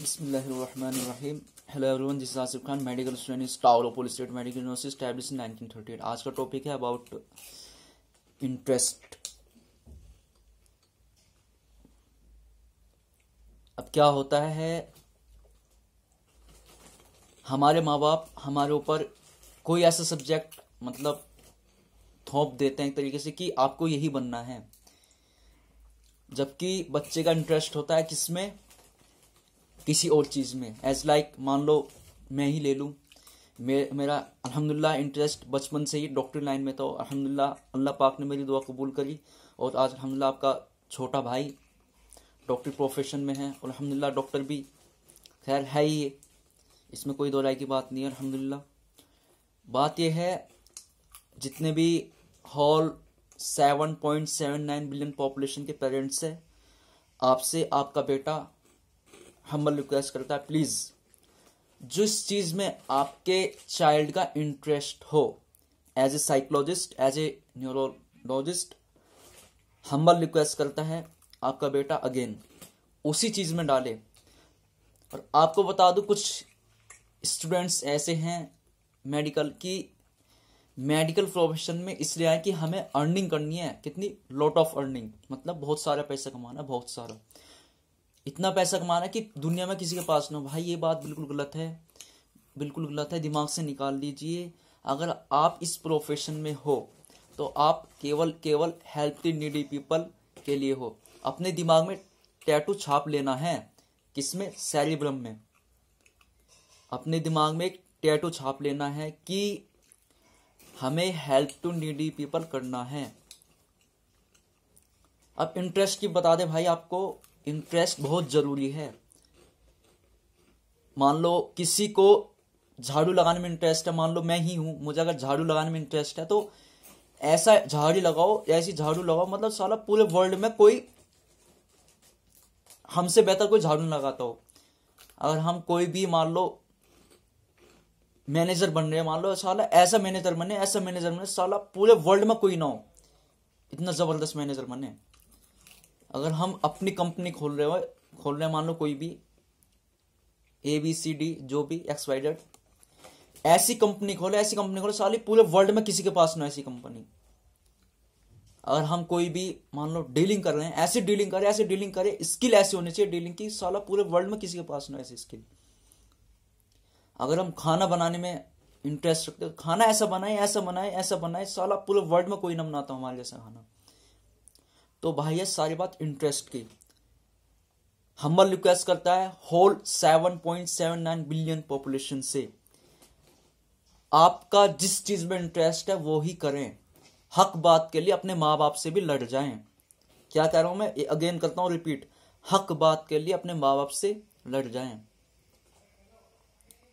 बिस्मिल्लाहिर्रहमानिर्रहीम hello everyone this Asif Khan medical student is Stavropol state medical university establish in 1938 आज का topic है about interest अब क्या होता है हमारे माँ बाप हमारे ऊपर कोई ऐसा सब्जेक्ट मतलब थोप देते हैं एक तरीके से कि आपको यही बनना है जबकि बच्चे का इंटरेस्ट होता है किसमें किसी और चीज़ में एज लाइक like, मान लो मैं ही ले लूँ मे, मेरा अलहमदिल्ला इंटरेस्ट बचपन से ही डॉक्टरी लाइन में था और अलहमदिल्ला अल्लाह पाक ने मेरी दुआ कबूल करी और आज अलहमदिल्ला आपका छोटा भाई डॉक्टरी प्रोफेशन में है और अलहमदिल्ला डॉक्टर भी खैर है ही है इसमें कोई दो राय की बात नहीं है अलहमदिल्ला बात यह है जितने भी whole seven point seven nine billion population के पेरेंट्स हैं आपसे आपका बेटा हम्बल रिक्वेस्ट करता है प्लीज़ जिस चीज़ में आपके चाइल्ड का इंटरेस्ट हो as a psychologist as a neurologist humble request करता है आपका बेटा अगेन उसी चीज़ में डाले और आपको बता दू कुछ स्टूडेंट्स ऐसे हैं मेडिकल की मेडिकल प्रोफेशन में इसलिए आए कि हमें अर्निंग करनी है कितनी लॉट ऑफ अर्निंग मतलब बहुत सारा पैसा कमाना बहुत सारा इतना पैसा कमाना कि दुनिया में किसी के पास ना हो भाई ये बात बिल्कुल गलत है बिल्कुल गलत है दिमाग से निकाल लीजिए अगर आप इस प्रोफेशन में हो तो आप केवल केवल हेल्थी नीडी पीपल के लिए हो अपने दिमाग में टैटू छाप लेना है किसमें सेरिब्रम में अपने दिमाग में एक टैटू छाप लेना है कि हमें हेल्प टू नीडी पीपल करना है अब इंटरेस्ट की बता दें भाई आपको इंटरेस्ट बहुत ज़रूरी है मान लो किसी को झाड़ू लगाने में इंटरेस्ट है मान लो मैं ही हूं मुझे अगर झाड़ू लगाने में इंटरेस्ट है तो ऐसा झाड़ी लगाओ ऐसी झाड़ू लगाओ मतलब साला पूरे वर्ल्ड में कोई हमसे बेहतर कोई झाड़ू लगाता हो अगर हम कोई भी मान लो मैनेजर बन रहे हैं मान लो साला ऐसा मैनेजर बने ऐसा मैनेजर बने साला पूरे वर्ल्ड में कोई ना हो इतना जबरदस्त मैनेजर बने अगर हम अपनी कंपनी खोल रहे हो खोल रहे मान लो कोई भी ए बी सी डी जो भी एक्स वाई डेड ऐसी कंपनी खोले ऐसी कंपनी खोले साली पूरे वर्ल्ड में किसी के पास ना ऐसी कंपनी अगर हम कोई भी मान लो डीलिंग कर रहे हैं ऐसी डीलिंग करें ऐसी डीलिंग करें स्किल ऐसी होनी चाहिए डीलिंग की साला पूरे वर्ल्ड में किसी के पास ना ऐसी स्किल अगर हम खाना बनाने में इंटरेस्ट रखते खाना ऐसा बनाए ऐसा बनाए ऐसा बनाए साला पूरे वर्ल्ड में कोई ना बनाता हमारे जैसा खाना तो भाई है सारी बात इंटरेस्ट की हम्बल रिक्वेस्ट करता है होल 7.79 बिलियन पॉपुलेशन से आपका जिस चीज में इंटरेस्ट है वो ही करें हक बात के लिए अपने माँ बाप से भी लड़ जाएं क्या कह रहा हूं मैं अगेन करता हूं रिपीट हक बात के लिए अपने माँ बाप से लड़ जाएं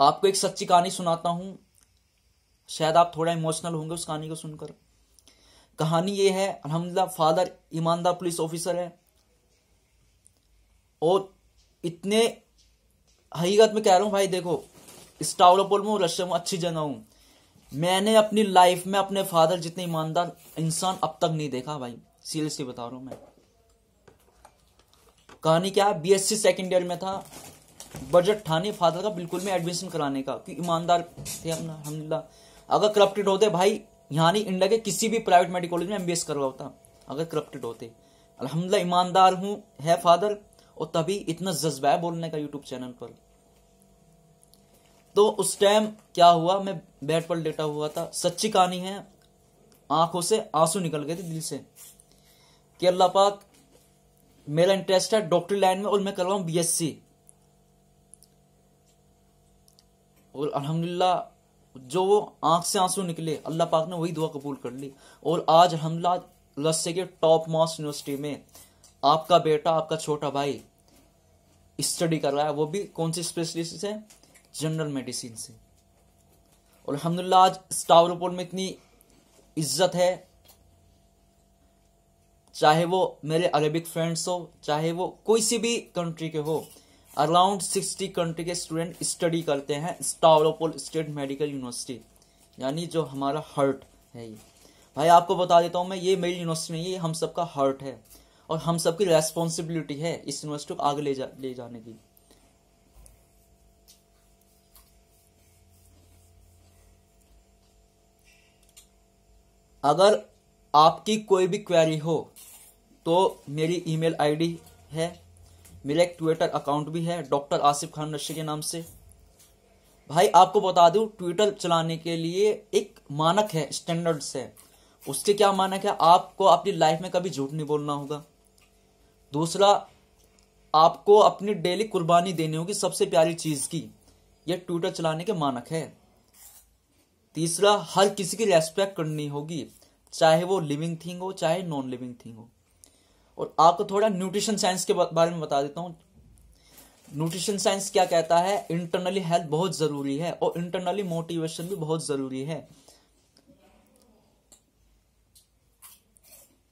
आपको एक सच्ची कहानी सुनाता हूं शायद आप थोड़ा इमोशनल होंगे उस कहानी को सुनकर कहानी ये है अलहमदिल्ला फादर ईमानदार पुलिस ऑफिसर है और इतने हकीकत में कह रहा हूँ भाई देखो स्टावलोपोल में रशिया में अच्छी जगह हूँ मैंने अपनी लाइफ में अपने फादर जितने ईमानदार इंसान अब तक नहीं देखा भाई सीरियसली बता रहा हूँ मैं कहानी क्या है बी सी सेकेंड ईयर में था बजट नहीं फादर का बिल्कुल में एडमिशन कराने का कि ईमानदार थे अपना अलहमदिल्ला अगर करप्टेड होते भाई यहाँ नहीं इंडिया के किसी भी प्राइवेट मेडिकल कॉलेज में एमबीएस करवा होता अगर करप्टेड होते अलहमदिल्ला ईमानदार हूँ है फादर और तभी इतना जज्बा है बोलने का यूट्यूब चैनल पर तो उस टाइम क्या हुआ मैं बेड पर लेटा हुआ था सच्ची कहानी है आंखों से आंसू निकल गए थे दिल से कि अल्लाह पाक मेरा इंटरेस्ट है डॉक्टरी लाइन में और मैं करवाऊ रहा हूँ बीएससी और अल्हम्दुलिल्लाह जो वो आंख से आंसू निकले अल्लाह पाक ने वही दुआ कबूल कर ली और आज हमला लस्से के टॉप मास्ट यूनिवर्सिटी में आपका बेटा आपका छोटा भाई स्टडी कर रहा है वो भी कौन सी स्पेशलिस्ट से जनरल मेडिसिन से और अलहमदिल्ला आज स्टावरपोल में इतनी इज्जत है चाहे वो मेरे अरेबिक फ्रेंड्स हो चाहे वो कोई सी भी कंट्री के हो अराउंड सिक्सटी कंट्री के स्टूडेंट स्टडी करते हैं स्टावरोपोल स्टेट मेडिकल यूनिवर्सिटी यानी जो हमारा हर्ट है ये भाई आपको बता देता हूँ मैं ये मेरी यूनिवर्सिटी नहीं है हम सबका हर्ट है और हम सबकी रेस्पॉन्सिबिलिटी है इस यूनिवर्सिटी को आगे ले, जा, ले जाने की अगर आपकी कोई भी क्वेरी हो तो मेरी ईमेल आईडी है मेरा एक ट्विटर अकाउंट भी है डॉक्टर आसिफ खान रशी के नाम से भाई आपको बता दूं ट्विटर चलाने के लिए एक मानक है स्टैंडर्ड्स है उसके क्या मानक है आपको अपनी लाइफ में कभी झूठ नहीं बोलना होगा दूसरा आपको अपनी डेली कुर्बानी देनी होगी सबसे प्यारी चीज़ की यह ट्विटर चलाने के मानक है तीसरा हर किसी की रेस्पेक्ट करनी होगी चाहे वो लिविंग थिंग हो चाहे नॉन लिविंग थिंग हो और आपको थोड़ा न्यूट्रिशन साइंस के बारे में बता देता हूँ न्यूट्रिशन साइंस क्या कहता है इंटरनली हेल्थ बहुत जरूरी है और इंटरनली मोटिवेशन भी बहुत जरूरी है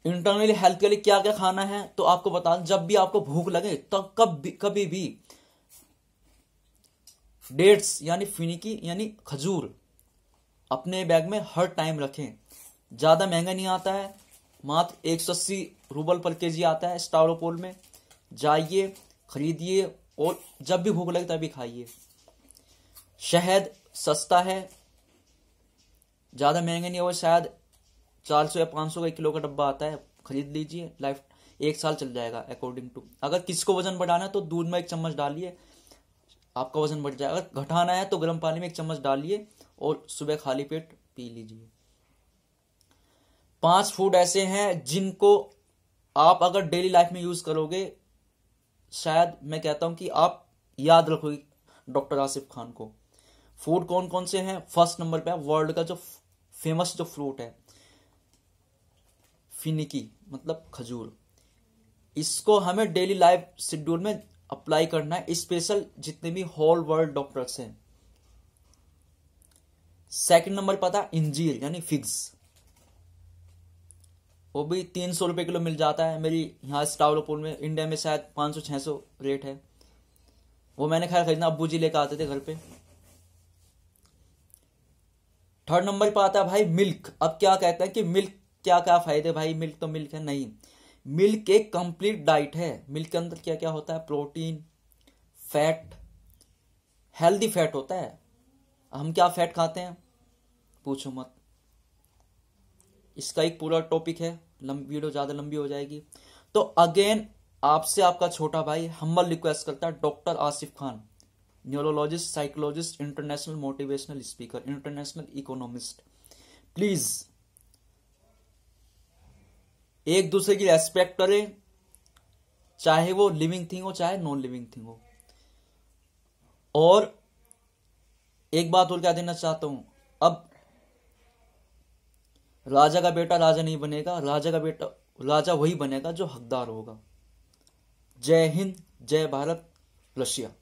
इंटरनली हेल्थ के लिए क्या क्या खाना है तो आपको बता जब भी आपको भूख लगे तब तो कब भी, कभी भी डेट्स यानी फिनिकी यानी खजूर अपने बैग में हर टाइम रखें ज़्यादा महंगा नहीं आता है मात्र एक सौ अस्सी रूबल पर के जी आता है स्टारोपोल में जाइए खरीदिए और जब भी भूख लगे तभी खाइए शहद सस्ता है ज़्यादा महंगे नहीं वो शायद चार सौ या पाँच सौ का एक किलो का डब्बा आता है खरीद लीजिए लाइफ एक साल चल जाएगा अकॉर्डिंग टू अगर किसको वजन बढ़ाना है तो दूध में एक चम्मच डालिए आपका वजन बढ़ जाएगा अगर घटाना है तो गर्म पानी में एक चम्मच डालिए और सुबह खाली पेट पी लीजिए पांच फूड ऐसे हैं जिनको आप अगर डेली लाइफ में यूज़ करोगे शायद मैं कहता हूं कि आप याद रखोगे डॉक्टर आसिफ खान को फूड कौन कौन से हैं फर्स्ट नंबर पे वर्ल्ड का जो फेमस जो फ्रूट है फिनिकी मतलब खजूर इसको हमें डेली लाइफ शेड्यूल में अप्लाई करना है स्पेशल जितने भी होल वर्ल्ड डॉक्टर्स हैं सेकंड नंबर पता इंजीर यानी फिग्स वो भी तीन सौ रुपये किलो मिल जाता है मेरी यहाँ स्टावलोपुर में इंडिया में शायद पाँच सौ छः सौ रेट है वो मैंने खैर खरीदना अबू जी लेकर आते थे घर पे थर्ड नंबर पर आता है भाई मिल्क अब क्या कहते हैं कि मिल्क क्या क्या फायदे भाई मिल्क तो मिल्क है नहीं मिल्क एक कंप्लीट डाइट है मिल्क के अंदर क्या क्या होता है प्रोटीन फैट हेल्दी फैट होता है हम क्या फैट खाते हैं पूछो मत इसका एक पूरा टॉपिक है वीडियो ज़्यादा लंबी हो जाएगी तो अगेन आपसे आपका छोटा भाई हम्बल रिक्वेस्ट करता है doctor Asif Khan neurologist psychologist international motivational speaker international economist please एक दूसरे की रेस्पेक्ट करें चाहे वो लिविंग थिंग हो चाहे नॉन लिविंग थिंग हो और एक बात और क्या देना चाहता हूं अब राजा का बेटा राजा नहीं बनेगा राजा का बेटा राजा वही बनेगा जो हकदार होगा जय हिंद जय भारत रशिया